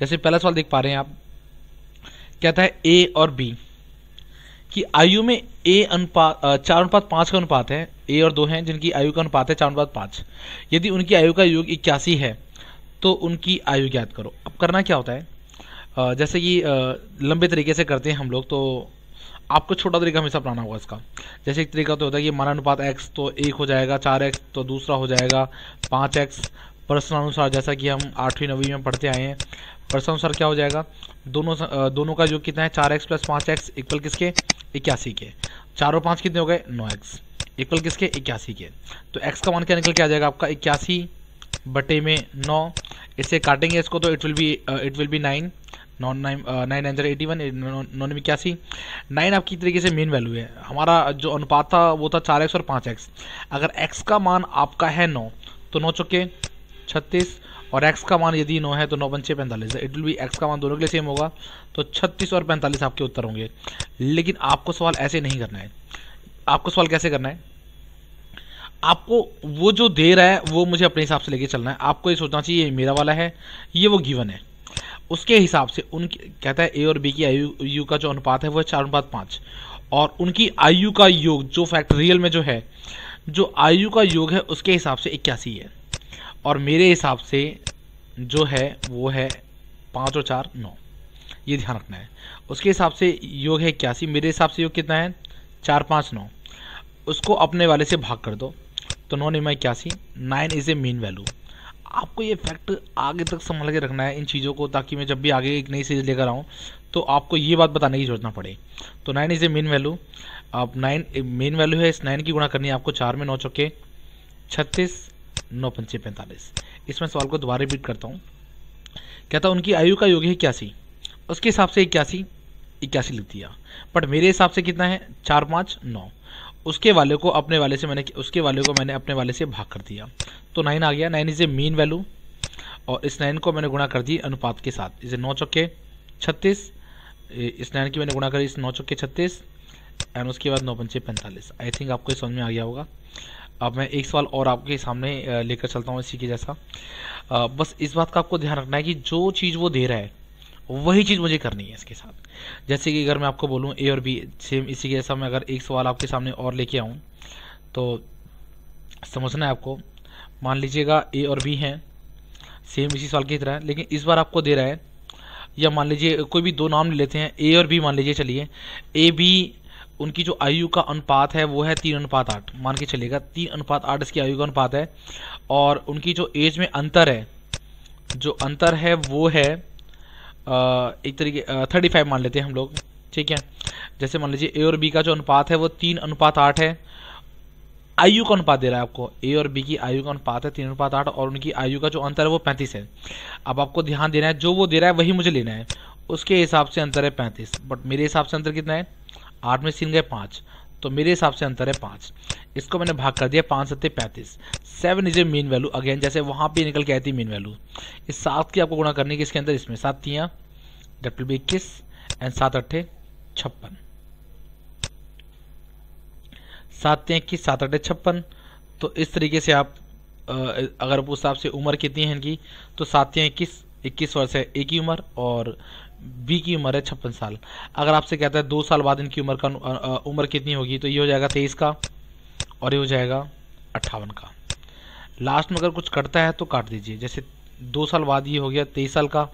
जैसे पहला सवाल देख पा रहे हैं आप कहता है ए और बी कि आयु में ए अनुपात चार अनुपात पांच का अनुपात है ए और दो हैं जिनकी आयु का अनुपात है चार अनुपात पांच यदि उनकी आयु का योग इक्यासी है तो उनकी आयु ज्ञात करो अब करना क्या होता है जैसे कि लंबे तरीके से करते हैं हम लोग तो आपको छोटा तरीका हमेशा अपनाना होगा इसका जैसे एक तरीका तो होता है कि माना अनुपात एक्स तो एक हो जाएगा चार एक्स तो दूसरा हो जाएगा पाँच एक्स प्रश्नानुसार जैसा कि हम आठवीं नवीं में पढ़ते आए हैं परसों क्या हो जाएगा दोनों दोनों का जो कितना है चार एक्स प्लस पाँच एक्स इक्वल किसके इक्यासी के चारों पाँच कितने हो गए नौ एक्स इक्वल किसके इक्यासी के तो एक्स का मान क्या निकल के आ जाएगा आपका इक्यासी बटे में नौ इसे काटेंगे इसको तो it will be it will be nine non nine nine nine zero eighty one non इक्यासी नाइन आपकी तरीके से मेन वैल्यू है हमारा जो अनुपात था वो था चार एक्स और पाँच एक्स अगर एक्स का मान आपका है नौ तो नौ चौके छत्तीस और एक्स का मान यदि नौ है तो नौ पंचे पैंतालीस इट विल बी एक्स का मान दोनों के लिए सेम होगा तो छत्तीस और पैंतालीस आपके उत्तर होंगे लेकिन आपको सवाल ऐसे नहीं करना है आपको सवाल कैसे करना है आपको वो जो दे रहा है वो मुझे अपने हिसाब से लेके चलना है आपको ये सोचना चाहिए ये मेरा वाला है ये वो गिवन है उसके हिसाब से उन कहता है ए और बी की आयु यू का जो अनुपात है वो है चार अनुपात पाँच और उनकी आयु का योग जो फैक्ट रियल में जो है जो आयु का योग है उसके हिसाब से इक्यासी है और मेरे हिसाब से जो है वो है पाँच और चार नौ ये ध्यान रखना है उसके हिसाब से योग है इक्यासी मेरे हिसाब से योग कितना है चार पाँच नौ उसको अपने वाले से भाग कर दो तो नौ निमा इक्यासी nine is a main value आपको ये फैक्ट आगे तक संभाल के रखना है इन चीज़ों को ताकि मैं जब भी आगे एक नई सीरीज लेकर आऊँ तो आपको ये बात बताने की जरूरत ना पड़े तो nine is a main value अब नाइन मेन वैल्यू है इस नाइन की गुणा करनी है आपको चार में नौ चौके छत्तीस नौ पंचे पैंतालीस इसमें सवाल को दोबारा रिपीट करता हूँ कहता उनकी आयु का योग है इक्यासी उसके हिसाब से इक्यासी इक्यासी लिख दिया बट मेरे हिसाब से कितना है चार पाँच नौ उसके वाले को अपने वाले से मैंने उसके वाले को मैंने अपने वाले से भाग कर दिया तो नाइन आ गया nine is a mean value और इस नाइन को मैंने गुणा कर दी अनुपात के साथ इसे नौ चौके छत्तीस इस नाइन की मैंने गुणा करी इस नौ चौके छत्तीस एंड उसके बाद नौ पंचे पैंतालीस आई थिंक आपको समझ में आ गया होगा अब मैं एक सवाल और आपके सामने लेकर चलता हूँ इसी के जैसा बस इस बात का आपको ध्यान रखना है कि जो चीज़ वो दे रहा है वही चीज़ मुझे करनी है इसके साथ जैसे कि अगर मैं आपको बोलूँ ए और बी सेम इसी के जैसा मैं अगर एक सवाल आपके सामने और लेके आऊँ तो समझना है आपको मान लीजिएगा ए और बी हैं सेम इसी सवाल की तरह लेकिन इस बार आपको दे रहा है या मान लीजिए कोई भी दो नाम ले लेते हैं ए और बी मान लीजिए चलिए ए बी उनकी जो आयु का अनुपात है वो है तीन अनुपात आठ मान के चलेगा तीन अनुपात आठ इसकी आयु का अनुपात है और उनकी जो एज में अंतर है जो अंतर है वो है एक तरीके थर्टी फाइव मान लेते हैं हम लोग ठीक है जैसे मान लीजिए ए और बी का जो अनुपात है वो तीन अनुपात आठ है आयु का अनुपात दे रहा है आपको ए और बी की आयु का अनुपात है तीन अनुपात आठ और उनकी आयु का जो अंतर है वो पैंतीस है अब आपको ध्यान देना है जो वो दे रहा है वही मुझे लेना है उसके हिसाब से अंतर है पैंतीस बट मेरे हिसाब से अंतर कितना है आठ में सीन गए पाँच तो मेरे हिसाब से अंतर है पाँच इसको मैंने भाग कर दिया पाँच सत्ते पैंतीस seven is a mean value again जैसे वहाँ पे निकल के आई थी मीन वैल्यू इस सात की आपको गुणा करनी कि इसके अंदर इसमें सात तियाँ डब्ल्यू बी इक्कीस एंड सात अट्ठे छप्पन सात तियाँ इक्कीस सात अट्ठे छप्पन तो इस तरीके से आप अगर उस हिसाब से उम्र कितनी है इनकी तो सात तियाँ इक्कीस इक्कीस वर्ष है एक ही उम्र और बी की उम्र है छप्पन साल अगर आपसे कहता है दो साल बाद इनकी उम्र का उम्र कितनी होगी तो ये हो जाएगा तेईस का और ये हो जाएगा अट्ठावन का लास्ट में अगर कुछ कटता है तो काट दीजिए जैसे दो साल बाद ये हो गया तेईस साल का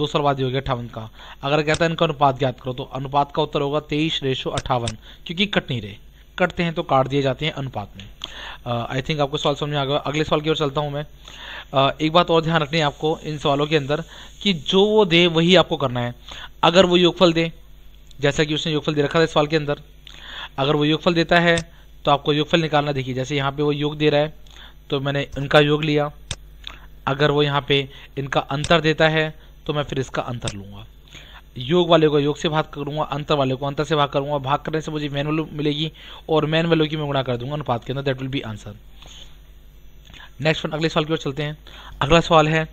दो साल बाद ये हो गया अट्ठावन का अगर कहता है इनका अनुपात ज्ञात करो तो अनुपात का उत्तर होगा तेईस रेशो अट्ठावन क्योंकि कट नहीं रहे कटते हैं तो काट दिए जाते हैं अनुपात में आई uh, थिंक आपको सवाल समझ में आ गया अगले सवाल की ओर चलता हूँ मैं uh, एक बात और ध्यान रखनी है आपको इन सवालों के अंदर कि जो वो दे वही आपको करना है अगर वो योगफल दे जैसा कि उसने योगफल दे रखा था सवाल के अंदर अगर वो योगफल देता है तो आपको योगफल निकालना देखिए जैसे यहाँ पर वो योग दे रहा है तो मैंने उनका योग लिया अगर वो यहाँ पर इनका अंतर देता है तो मैं फिर इसका अंतर लूँगा योग वाले को योग से भाग करूंगा अंतर वाले को अंतर से भाग करूंगा भाग करने से मुझे मैन वैल्यू मिलेगी और मैन वैल्यू की मैं गुणा कर दूंगा अनुपात के अंदर that will be answer next अगले सवाल की ओर चलते हैं अगला सवाल है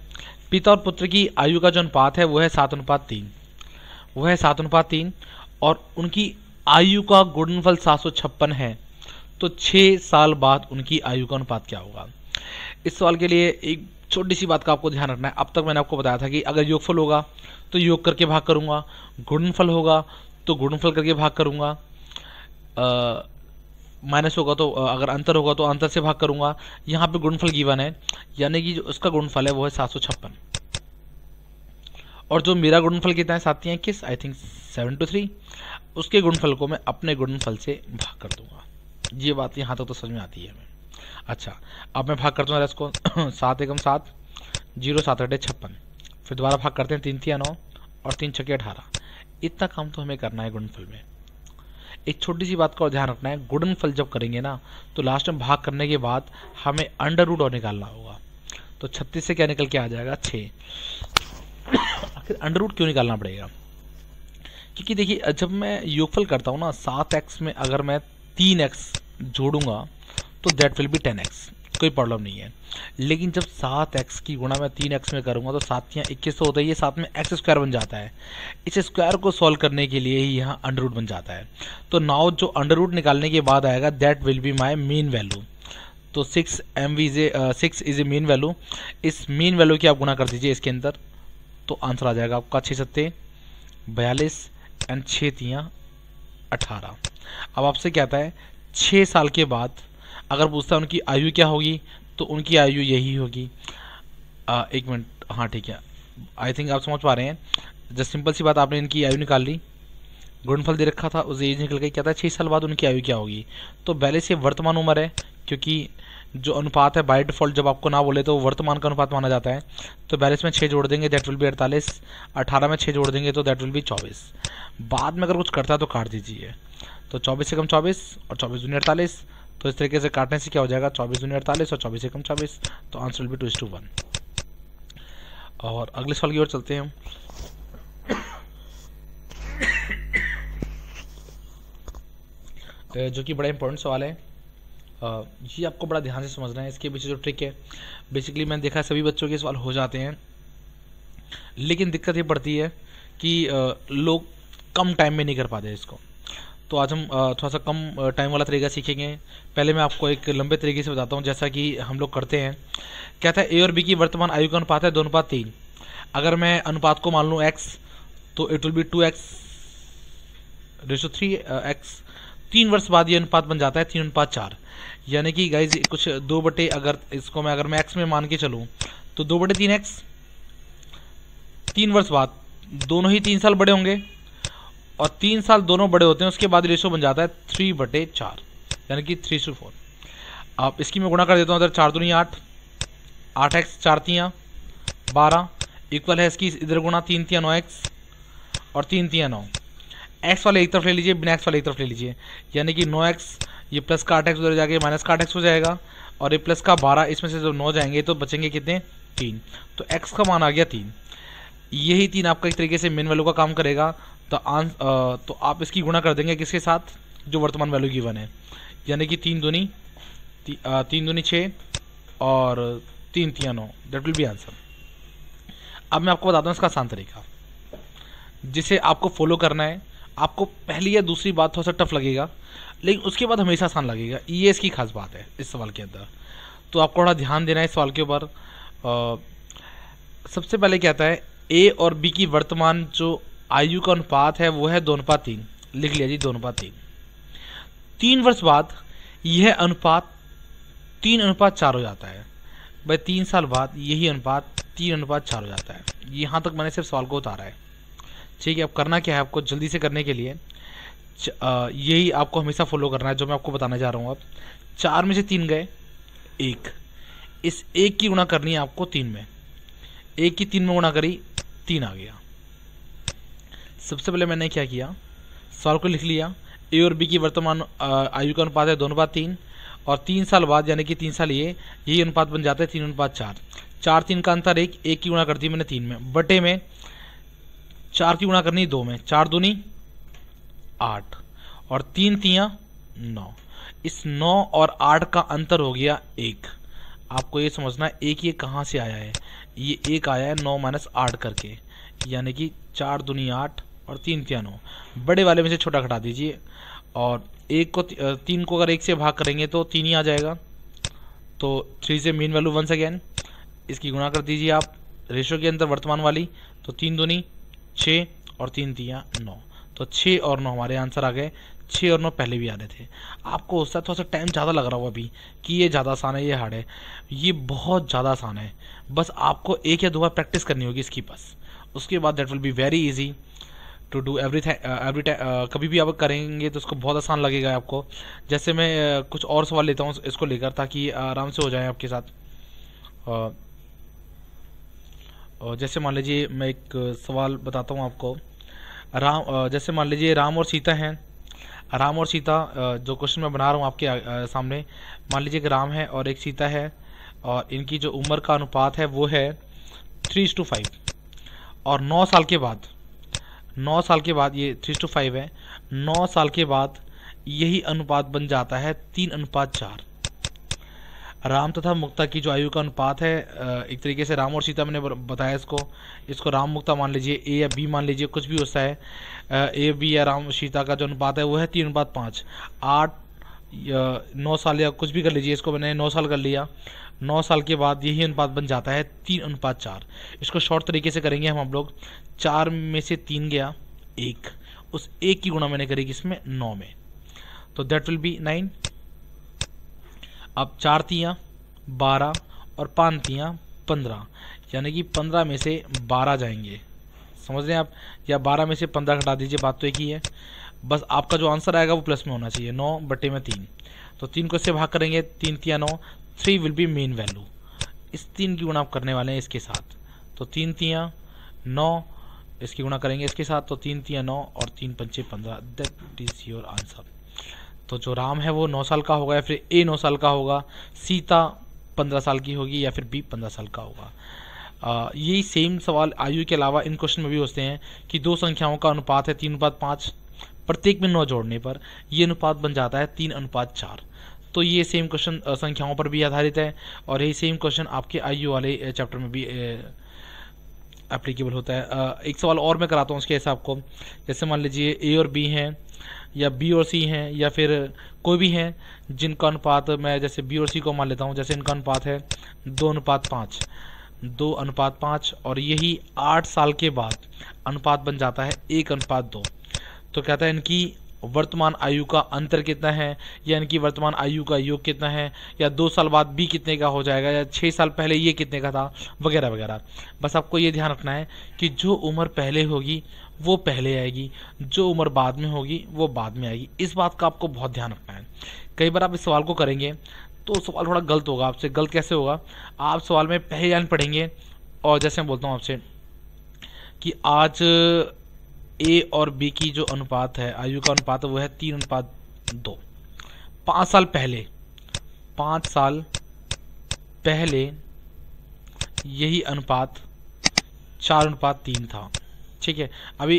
पिता और पुत्र की आयु का जो अनुपात है वो है सात अनुपात तीन वो है सात अनुपात तीन और उनकी आयु का गुणनफल सात सौ छप्पन है तो छः साल बाद उनकी आयु का अनुपात क्या होगा इस सवाल के लिए एक छोटी सी बात का आपको ध्यान रखना है अब तक मैंने आपको बताया था कि अगर योगफल होगा तो योग करके भाग करूंगा गुणनफल होगा तो गुणनफल करके भाग करूंगा माइनस होगा तो अगर अंतर होगा तो अंतर से भाग करूंगा यहाँ पे गुणफल गिवन है यानी कि जो उसका गुणफल है वो है सात सौ छप्पन और जो मेरा गुणफल कितना है साथी हैं किस I think seven two three उसके गुणफल को मैं अपने गुणफल से भाग कर दूंगा ये बात यहाँ तक तो समझ में आती है हमें अच्छा अब मैं भाग करता हूँ इसको को सात एकम सात जीरो सात अटे छप्पन फिर दोबारा भाग करते हैं तीन तिया नौ और तीन छके अठारह इतना काम तो हमें करना है गुणनफल में एक छोटी सी बात का और ध्यान रखना है गुणनफल जब करेंगे ना तो लास्ट में भाग करने के बाद हमें अंडर रूट और निकालना होगा तो छत्तीस से क्या निकल के आ जाएगा छः आखिर अंडर रूट क्यों निकालना पड़ेगा क्योंकि देखिए जब मैं योगफल करता हूँ ना सात एक्स में अगर मैं तीन एक्स जोड़ूंगा तो that will be ten x कोई प्रॉब्लम नहीं है लेकिन जब सात एक्स की गुणा मैं तीन एक्स में करूँगा तो सात यहाँ इक्कीस तो होता है ये साथ में एक्स स्क्वायर बन जाता है इस स्क्वायर को सॉल्व करने के लिए ही यहाँ अंडर रूट बन जाता है तो नाउ जो अंडर रूट निकालने के बाद आएगा that will be my main value तो six M V is a six is a main value इस मेन वैल्यू की आप गुणा कर दीजिए इसके अंदर तो आंसर आ जाएगा आपका छः सत्ते बयालीस एंड छः तियाँ अठारह अब आपसे क्या आता है छः साल के बाद अगर पूछता है उनकी आयु क्या होगी तो उनकी आयु यही होगी आ, एक मिनट हाँ ठीक है आई थिंक आप समझ पा रहे हैं जस्ट सिंपल सी बात आपने इनकी आयु निकाल ली गुणफल दे रखा था उस एज निकल गई क्या था छः साल बाद उनकी आयु क्या होगी तो पहले से वर्तमान उम्र है क्योंकि जो अनुपात है बाय डिफॉल्ट जब आपको ना बोले तो वर्तमान का अनुपात माना जाता है तो बैलेंस में छः जोड़ देंगे दैट विल बी अड़तालीस अठारह में छः जोड़ देंगे तो दैट विल बी चौबीस बाद में अगर कुछ करता है तो काट दीजिए तो चौबीस से कम चौबीस और चौबीस दूनी अड़तालीस तो इस तरीके से काटने से क्या हो जाएगा चौबीस दूनी अड़तालीस और चौबीस एकम चौबीस तो answer will be two two one और अगले सवाल की ओर चलते हैं हम जो कि बड़ा इंपॉर्टेंट सवाल है ये आपको बड़ा ध्यान से समझना है इसके पीछे जो ट्रिक है बेसिकली मैंने देखा सभी बच्चों के सवाल हो जाते हैं लेकिन दिक्कत ये पड़ती है कि लोग कम टाइम में नहीं कर पाते इसको तो आज हम थोड़ा सा कम टाइम वाला तरीका सीखेंगे पहले मैं आपको एक लंबे तरीके से बताता हूँ जैसा कि हम लोग करते हैं क्या था ए और बी की वर्तमान आयु का अनुपात है दो अनुपात तीन अगर मैं अनुपात को मान लूँ एक्स तो it will be two x ratio three x तीन वर्ष बाद ये अनुपात बन जाता है तीन अनुपात चार यानी कि गाइज कुछ दो बटे अगर इसको मैं अगर मैं एक्स में मान के चलूँ तो दो बटे तीन एक्स तीन वर्ष बाद दोनों ही तीन साल बड़े होंगे और तीन साल दोनों बड़े होते हैं उसके बाद रेशो बन जाता है थ्री बटे चार यानी कि थ्री सू फोर अब इसकी मैं गुणा कर देता हूँ इधर चार दूनी आठ आठ एक्स चार तियाँ बारह इक्वल है इसकी इधर गुणा तीन तिया नौ एक्स और तीन तिया नौ एक्स वाले एक तरफ ले लीजिए बिना एक्स वाले एक तरफ ले लीजिए यानी कि नौ एक्स ये प्लस का आठ एक्स उधर जाके माइनस का आठ एक्स हो जाएगा और ये प्लस का बारह इसमें से जब नौ जाएंगे तो बचेंगे कितने तीन तो एक्स का मान आ गया तीन यही तीन आपका एक तरीके से मेन वैल्यू का काम करेगा तो तो आप इसकी गुणा कर देंगे किसके साथ जो वर्तमान वैल्यू गिवन है यानी कि तीन दूनी ती, आ, uh, तीन दूनी छः और तीन तिया नौ डेट विल बी आंसर अब मैं आपको बताता हूँ इसका आसान तरीका जिसे आपको फॉलो करना है आपको पहली या दूसरी बात थोड़ा सा टफ लगेगा लेकिन उसके बाद हमेशा आसान लगेगा ये इसकी खास बात है इस सवाल के अंदर तो आपको थोड़ा ध्यान देना है इस सवाल के ऊपर uh, सबसे पहले क्या आता है ए और बी की वर्तमान जो आयु का अनुपात है वो है दोनों पा तीन लिख लिया जी दो तीन तीन वर्ष बाद यह अनुपात तीन अनुपात चार हो जाता है भाई तीन साल बाद यही अनुपात तीन अनुपात चार हो जाता है यहाँ तक मैंने सिर्फ सवाल को उतारा है ठीक है अब करना क्या है आपको जल्दी से करने के लिए यही आपको हमेशा फॉलो करना है जो मैं आपको बताना चाह रहा हूँ अब चार में से तीन गए एक इस एक की गुणा करनी है आपको तीन में एक की तीन में गुणा करी तीन आ गया सबसे पहले मैंने क्या किया सॉल्व को लिख लिया ए और बी की वर्तमान आयु का अनुपात है दोनों अनुपात तीन और तीन साल बाद यानी कि तीन साल ये यही अनुपात बन जाता है तीन अनुपात चार चार तीन का अंतर एक एक की गुणा कर दी मैंने तीन में बटे में चार की गुणा करनी दो में चार दूनी आठ और तीन तिया नौ इस नौ और आठ का अंतर हो गया एक आपको ये समझना है एक ये कहाँ से आया है ये एक आया है नौ माइनस आठ करके यानी कि चार दूनी आठ और तीन क्या नौ बड़े वाले में से छोटा घटा दीजिए और एक को तीन को अगर एक से भाग करेंगे तो तीन ही आ जाएगा तो थ्री से मीन वैल्यू वंस अगेन इसकी गुणा कर दीजिए आप रेशो के अंदर वर्तमान वाली तो तीन दूनी छः और तीन तिया नौ तो छः और नौ हमारे आंसर आ गए छः और नौ पहले भी आ रहे थे आपको उस थोड़ा सा टाइम ज़्यादा लग रहा होगा अभी कि ये ज़्यादा आसान है ये हार्ड है ये बहुत ज़्यादा आसान है बस आपको एक या दो बार प्रैक्टिस करनी होगी इसकी बस उसके बाद that will be very easy to do every every time कभी भी आप करेंगे तो उसको बहुत आसान लगेगा आपको जैसे मैं uh, कुछ और सवाल लेता हूँ इसको लेकर ताकि आराम से हो जाए आपके साथ आ, uh, uh, जैसे मान लीजिए मैं एक सवाल बताता हूँ आपको राम जैसे मान लीजिए राम और सीता हैं राम और सीता जो क्वेश्चन मैं बना रहा हूँ आपके सामने मान लीजिए कि राम है और एक सीता है और इनकी जो उम्र का अनुपात है वो है थ्री टू फाइव और नौ साल के बाद नौ साल के बाद ये थ्री टू फाइव है नौ साल के बाद यही अनुपात बन जाता है तीन अनुपात चार राम तथा मुक्ता की जो आयु का अनुपात है एक तरीके से राम और सीता मैंने बताया इसको इसको राम मुक्ता मान लीजिए ए या बी मान लीजिए कुछ भी होता है ए बी या राम सीता का जो अनुपात है वो है तीन अनुपात पाँच आठ नौ साल या कुछ भी कर लीजिए इसको मैंने नौ साल कर लिया नौ साल के बाद यही अनुपात बन जाता है तीन अनुपात चार इसको शॉर्ट तरीके से करेंगे हम आप लोग चार में से तीन गया एक उस एक की गुणा मैंने करेगी इसमें नौ में तो देट विल बी नाइन अब चार तियाँ बारह और पाँच तियाँ पंद्रह यानी कि पंद्रह में से बारह जाएंगे समझ रहे हैं आप या बारह में से पंद्रह घटा दीजिए बात तो एक ही है बस आपका जो आंसर आएगा वो प्लस में होना चाहिए नौ बटे में तीन तो तीन को इससे भाग करेंगे तीन तिया नौ three will be main value इस तीन की गुणा आप करने वाले हैं इसके साथ तो तीन तिया नौ इसकी गुणा करेंगे इसके साथ तो तीन तिया नौ और तीन पंचे पंद्रह दैट इज योर आंसर तो जो राम है वो नौ साल का होगा या फिर ए नौ साल का होगा सीता पंद्रह साल की होगी या फिर बी पंद्रह साल का होगा यही सेम सवाल आयु के अलावा इन क्वेश्चन में भी होते हैं कि दो संख्याओं का अनुपात है तीन अनुपात पाँच प्रत्येक में नौ जोड़ने पर यह अनुपात बन जाता है तीन अनुपात चार तो ये सेम क्वेश्चन संख्याओं पर भी आधारित है और यही सेम क्वेश्चन आपके आयु वाले चैप्टर में भी एप्लीकेबल होता है एक सवाल और मैं कराता हूँ उसके हिसाब को जैसे मान लीजिए ए और बी हैं या बी और सी हैं या फिर कोई भी हैं जिनका अनुपात मैं जैसे बी और सी को मान लेता हूँ जैसे इनका अनुपात है दो अनुपात पाँच दो अनुपात पाँच और यही आठ साल के बाद अनुपात बन जाता है एक अनुपात दो तो कहता है इनकी वर्तमान आयु का अंतर कितना है या इनकी वर्तमान आयु का योग कितना है या दो साल बाद बी कितने का हो जाएगा या छः साल पहले ये कितने का था वगैरह वगैरह बस आपको ये ध्यान रखना है कि जो उम्र पहले होगी वो पहले आएगी जो उम्र बाद में होगी वो बाद में आएगी इस बात का आपको बहुत ध्यान रखना है कई बार आप इस सवाल को करेंगे तो सवाल थोड़ा गलत होगा आपसे गलत कैसे होगा आप सवाल में पहले जान पढ़ेंगे और जैसे मैं बोलता हूँ आपसे कि आज ए और बी की जो अनुपात है आयु का अनुपात वो है तीन अनुपात दो पांच साल पहले पांच साल पहले यही अनुपात चार अनुपात तीन था ठीक है अभी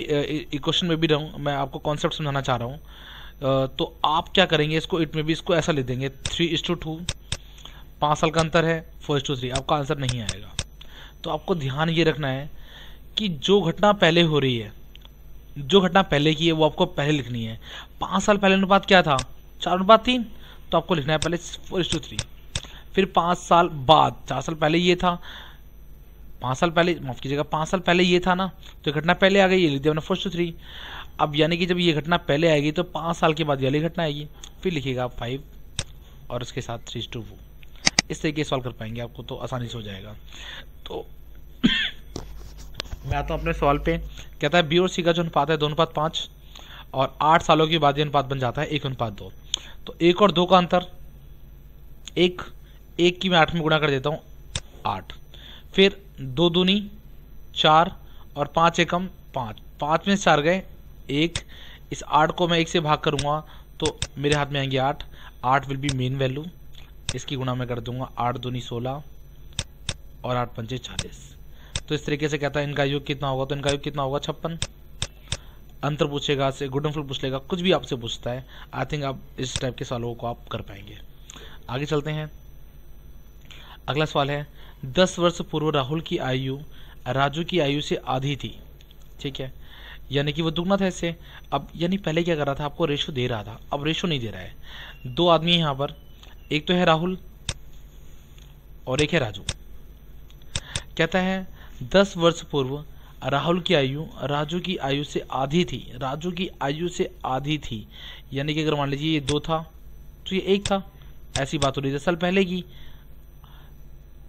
इक्वेशन में भी रहूँ मैं आपको कॉन्सेप्ट समझाना चाह रहा हूँ तो आप क्या करेंगे इसको इट में भी इसको ऐसा ले देंगे थ्री इंस टू टू पाँच साल का अंतर है फोर इंस टू थ्री आपका आंसर नहीं आएगा तो आपको ध्यान ये रखना है कि जो घटना पहले हो रही है जो घटना पहले की है वो आपको पहले लिखनी है पाँच साल पहले अनुपात क्या था चार अनुपात तीन तो आपको लिखना है पहले फोर टू थ्री फिर पाँच साल बाद चार साल पहले ये था पाँच साल पहले माफ़ कीजिएगा पाँच साल पहले ये था ना तो घटना पहले आ गई ये लिख दिया हमने फोर्स टू थ्री अब यानी कि जब ये घटना पहले आएगी तो पाँच साल के बाद ये अली घटना आएगी फिर लिखिएगा आप फाइव और उसके साथ थ्री टू फोर इस तरीके से सॉल्व कर पाएंगे आपको तो आसानी से हो जाएगा तो मैं आता हूँ अपने सवाल पे कहता है बी और सी का जो अनुपात है दो अनुपात पाँच और आठ सालों के बाद ये अनुपात बन जाता है एक अनुपात दो तो एक और दो का अंतर एक एक की मैं आठ में गुणा कर देता हूँ आठ फिर दो दूनी चार और पाँच एकम पाँच पाँच में चार गए एक इस आठ को मैं एक से भाग करूँगा तो मेरे हाथ में आएंगे आठ आठ विल बी मेन वैल्यू इसकी गुणा मैं कर दूंगा आठ दूनी सोलह और आठ पंचे चालीस तो इस तरीके से कहता है इनका युग कितना होगा तो इनका युग कितना होगा छप्पन अंतर पूछेगा से गुडनफुल पूछ लेगा कुछ भी आपसे पूछता है आई थिंक आप इस टाइप के सवालों को आप कर पाएंगे आगे चलते हैं अगला सवाल है दस वर्ष पूर्व राहुल की आयु राजू की आयु से आधी थी ठीक है यानी कि वो दुगना था इससे अब यानी पहले क्या कर रहा था आपको रेशो दे रहा था अब रेशो नहीं दे रहा है दो आदमी है यहाँ पर एक तो है राहुल और एक है राजू कहता है दस वर्ष पूर्व राहुल की आयु राजू की आयु से आधी थी राजू की आयु से आधी थी यानी कि अगर मान लीजिए ये दो था तो ये एक था ऐसी बात हो रही है दस साल पहले की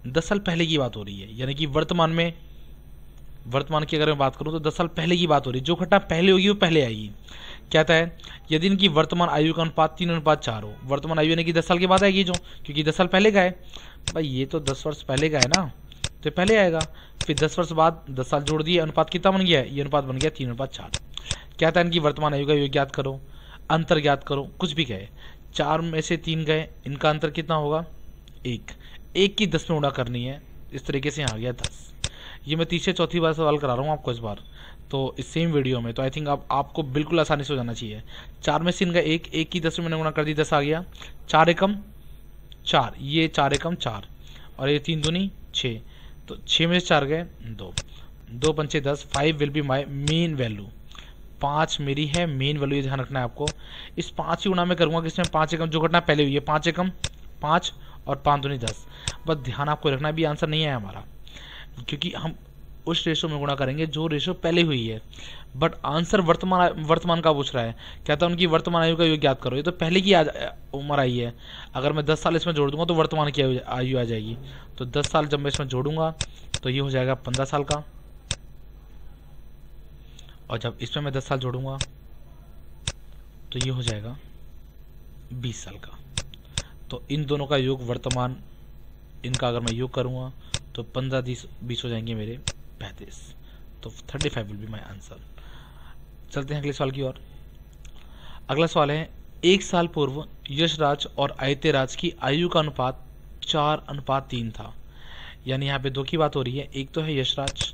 दस साल पहले की बात हो रही है यानी कि वर्तमान में वर्तमान की अगर मैं बात करूं तो दस साल पहले की बात हो रही है जो घटना पहले होगी वो पहले आएगी कहता है यदि इनकी वर्तमान आयु का अनुपात तीन अनुपात चार हो वर्तमान आयु यानी कि दस साल के बाद आएगी जो क्योंकि दस साल पहले का है भाई ये तो दस वर्ष पहले का है ना तो पहले आएगा फिर दस वर्ष बाद दस साल जोड़ दिए अनुपात कितना बन गया ये अनुपात बन गया तीन अनुपात चार क्या था इनकी वर्तमान आयु का योग ज्ञात करो अंतर ज्ञात करो कुछ भी कहे चार में से तीन गए इनका अंतर कितना होगा एक एक की दस में उड़ा करनी है इस तरीके से यहाँ आ गया दस ये मैं तीसरे चौथी बार सवाल करा रहा हूँ आपको इस बार तो इस सेम वीडियो में तो आई थिंक आप आपको बिल्कुल आसानी से हो जाना चाहिए चार में से इनका एक एक की दस में मैंने गुणा कर दी दस आ गया चार एकम चार ये चार एकम चार और ये तीन दूनी छः तो छः में से चार गए दो दो पंचे दस five will be my main value पाँच मेरी है मेन वैल्यू ये ध्यान रखना है आपको इस पाँच ही गुना में करूँगा किसमें पाँच एकम जो घटना पहले हुई है पाँच एकम पाँच और पाँच दूनी दस बस ध्यान आपको रखना भी आंसर नहीं है हमारा क्योंकि हम उस रेशो में गुणा करेंगे जो रेशो पहले हुई है बट आंसर वर्तमान वर्तमान का पूछ रहा है कहता है उनकी वर्तमान आयु का योग ज्ञात करो ये तो पहले की उम्र आई है अगर मैं दस साल इसमें जोड़ दूंगा तो वर्तमान की आयु आ जाएगी तो दस साल जब मैं इसमें जोड़ूंगा तो ये हो जाएगा पंद्रह साल का और जब इसमें मैं दस साल जोड़ूंगा तो ये हो जाएगा बीस साल का तो इन दोनों का योग वर्तमान इनका अगर मैं योग करूँगा तो पंद्रह बीस बीस हो जाएंगे मेरे पैंतीस तो thirty five will be my answer चलते हैं अगले सवाल की ओर अगला सवाल है एक साल पूर्व यशराज और राज की आयु का अनुपात चार अनुपात तीन था यानी यहाँ पे दो की बात हो रही है एक तो है यशराज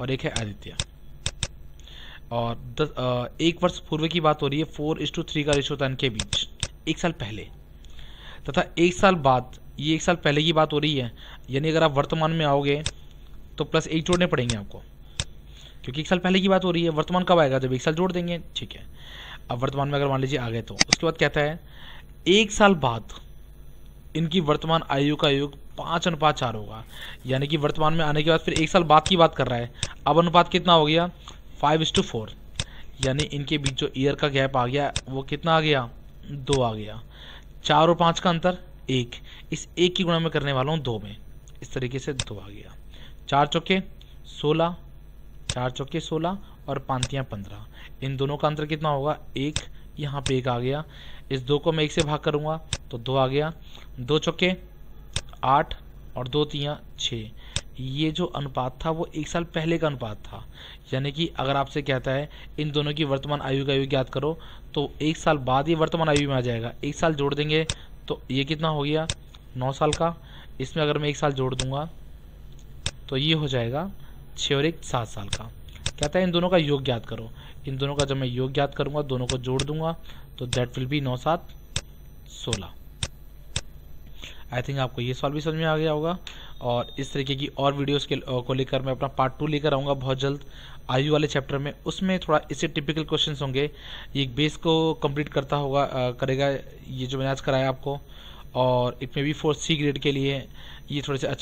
और एक है आदित्य और दस आ, एक वर्ष पूर्व की बात हो रही है फोर इस टू थ्री का रेशो था इनके बीच एक साल पहले तथा एक साल बाद ये एक साल पहले की बात हो रही है यानी अगर आप वर्तमान में आओगे तो प्लस एक जोड़ने पड़ेंगे आपको क्योंकि एक साल पहले की बात हो रही है वर्तमान कब आएगा जब एक साल जोड़ देंगे ठीक है अब वर्तमान में अगर मान लीजिए आ गए तो उसके बाद कहता है एक साल बाद इनकी वर्तमान आयु का युग पाँच अनुपात चार होगा यानी कि वर्तमान में आने के बाद फिर एक साल बाद की बात कर रहा है अब अनुपात कितना हो गया फाइव इस टू फोर यानी इनके बीच जो ईयर का गैप आ गया वो कितना आ गया दो आ गया चार और पाँच का अंतर एक इस एक की गुणा में करने वाला हूँ दो में इस तरीके से दो आ गया चार चौके सोलह चार चौके सोलह और पांतियाँ पंद्रह इन दोनों का अंतर कितना होगा एक यहाँ पे एक आ गया इस दो को मैं एक से भाग करूँगा तो दो आ गया दो चौके आठ और दो तियाँ छः ये जो अनुपात था वो एक साल पहले का अनुपात था यानी कि अगर आपसे कहता है इन दोनों की वर्तमान आयु का आयु ज्ञात करो तो एक साल बाद ये वर्तमान आयु में आ जाएगा एक साल जोड़ देंगे तो ये कितना हो गया नौ साल का इसमें अगर मैं एक साल जोड़ दूंगा तो ये हो जाएगा छः और एक सात साल का कहता है इन दोनों का योग ज्ञात करो इन दोनों का जब मैं योग ज्ञात करूंगा दोनों को जोड़ दूंगा तो दैट विल बी नौ सात सोलह आई थिंक आपको ये सवाल भी समझ में आ गया होगा और इस तरीके की और वीडियोस के को लेकर मैं अपना पार्ट टू लेकर आऊँगा बहुत जल्द आयु वाले चैप्टर में उसमें थोड़ा इससे टिपिकल क्वेश्चंस होंगे ये बेस को कंप्लीट करता होगा करेगा ये जो मैंने आज कराया आपको और it may be fourth C grade के लिए ये थोड़े से अच्छे